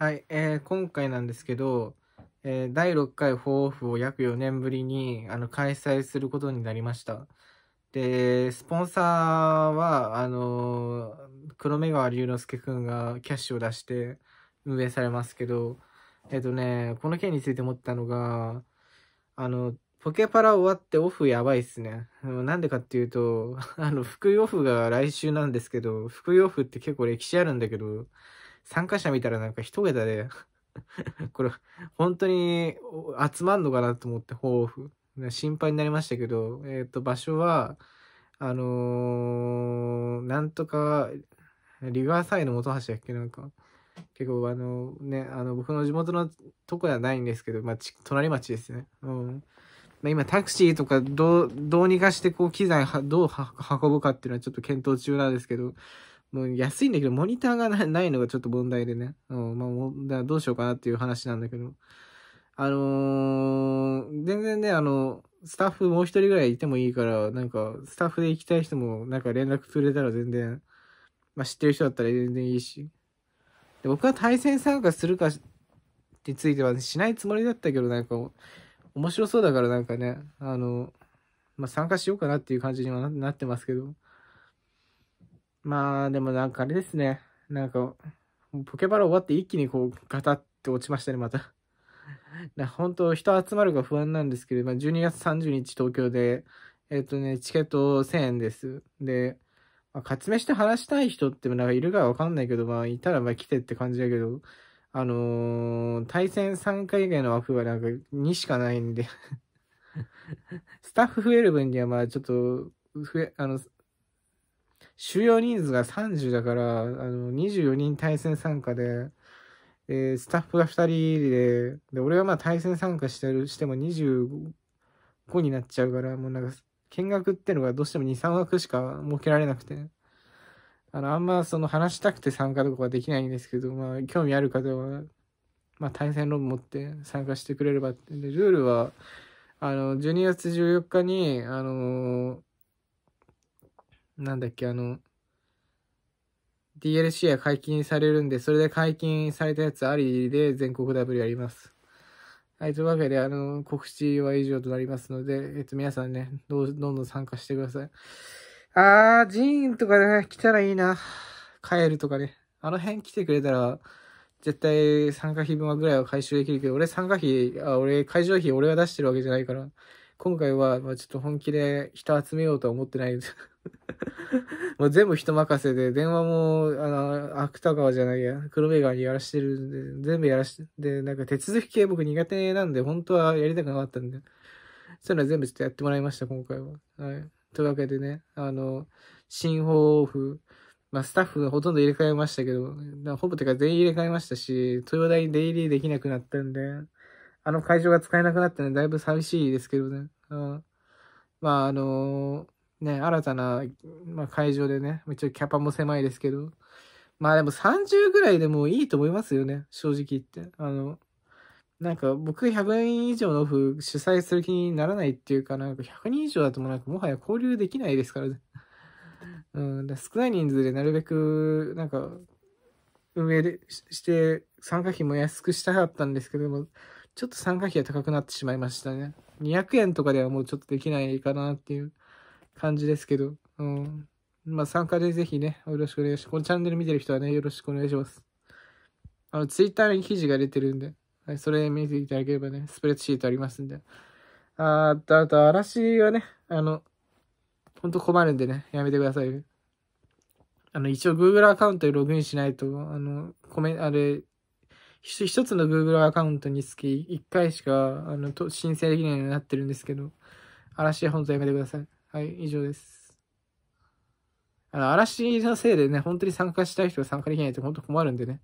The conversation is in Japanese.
はい、えー、今回なんですけど、えー、第6回フォーオフを約4年ぶりにあの開催することになりました。で、スポンサーは、あのー、黒目川龍之介くんがキャッシュを出して運営されますけど、えっ、ー、とね、この件について思ったのが、あの、ポケパラ終わってオフやばいっすね。なんでかっていうと、あの、福井オフが来週なんですけど、福井オフって結構歴史あるんだけど、参加者見たらなんか一桁で これ、本当に集まんのかなと思って、抱負。心配になりましたけど、えっ、ー、と、場所は、あのー、なんとか、リバーサイド元橋だっけなんか、結構あのね、あの、僕の地元のとこではないんですけど、まあ、隣町ですね。うん。まあ、今、タクシーとかどう、どうにかしてこう、機材どう運ぶかっていうのはちょっと検討中なんですけど、もう安いんだけど、モニターがないのがちょっと問題でね。うん、まあ、問題どうしようかなっていう話なんだけど。あのー、全然ね、あの、スタッフもう一人ぐらいいてもいいから、なんか、スタッフで行きたい人も、なんか連絡くれたら全然、まあ知ってる人だったら全然いいし。で、僕は対戦参加するかについては、ね、しないつもりだったけど、なんか、面白そうだからなんかね、あの、まあ参加しようかなっていう感じにはなってますけど。まあ、でもなんかあれですね。なんか、ポケバラ終わって一気にこう、ガタって落ちましたね、また。本当人集まるか不安なんですけど、まあ、12月30日東京で、えっ、とね、チケット1000円です。で、まあ、活目して話したい人ってなんかいるかわかんないけど、まあ、いたらまあ来てって感じだけど、あのー、対戦3回以外の枠はなんか2しかないんで スタッフ増える分にはまあちょっと、増え、あの、収容人数が30だから、あの、24人対戦参加で、えー、スタッフが2人で、で、俺はまあ対戦参加してる、しても25になっちゃうから、もうなんか、見学ってのがどうしても2、3枠しか設けられなくて、あの、あんまその話したくて参加とかはできないんですけど、まあ、興味ある方は、まあ、対戦ロン持って参加してくれればって。で、ルールは、あの、12月14日に、あのーなんだっけ、あの、DLC が解禁されるんで、それで解禁されたやつありで全国 W やります。はい、というわけで、あの、告知は以上となりますので、えっと、皆さんね、どうどんどん参加してください。あー、ジーンとかね、来たらいいな。帰るとかね。あの辺来てくれたら、絶対参加費分はぐらいは回収できるけど、俺参加費、あ、俺、会場費俺が出してるわけじゃないから、今回は、まあ、ちょっと本気で人集めようとは思ってないです。もう全部人任せで、電話も、あの、芥川じゃないや、黒部川にやらしてるんで、全部やらして、で、なんか手続き系僕苦手なんで、本当はやりたくなかったんで、そういうのは全部ちょっとやってもらいました、今回は。はい。というわけでね、あの、新オフ、まあ、スタッフほとんど入れ替えましたけど、ほぼてか全員入れ替えましたし、豊田に出入りできなくなったんで、あの会場が使えなくなったんで、だいぶ寂しいですけどね。うん、まあ、あのーね、新たな、まあ、会場でね、一応キャパも狭いですけど、まあでも30ぐらいでもいいと思いますよね、正直言って。あの、なんか僕100人以上のオフ主催する気にならないっていうか、なんか100人以上だともなんかもはや交流できないですからね。うん、だ少ない人数でなるべく、なんか、運営でして、参加費も安くしたかったんですけども、ちょっと参加費は高くなってしまいましたね。200円とかではもうちょっとできないかなっていう。感じですけど、うん。まあ、参加でぜひね、よろしくお願いします。このチャンネル見てる人はね、よろしくお願いします。あの、ツイッターに記事が出てるんで、はい、それ見ていただければね、スプレッドシートありますんで。あと、あと、嵐はね、あの、ほんと困るんでね、やめてください。あの、一応 Google アカウントでログインしないと、あの、コメント、あれ、一つの Google アカウントにつき1回しか、あの、申請できないようになってるんですけど、嵐はほんとやめてください。はい、以上です。あの、嵐のせいでね、本当に参加したい人が参加できないと本当困るんでね。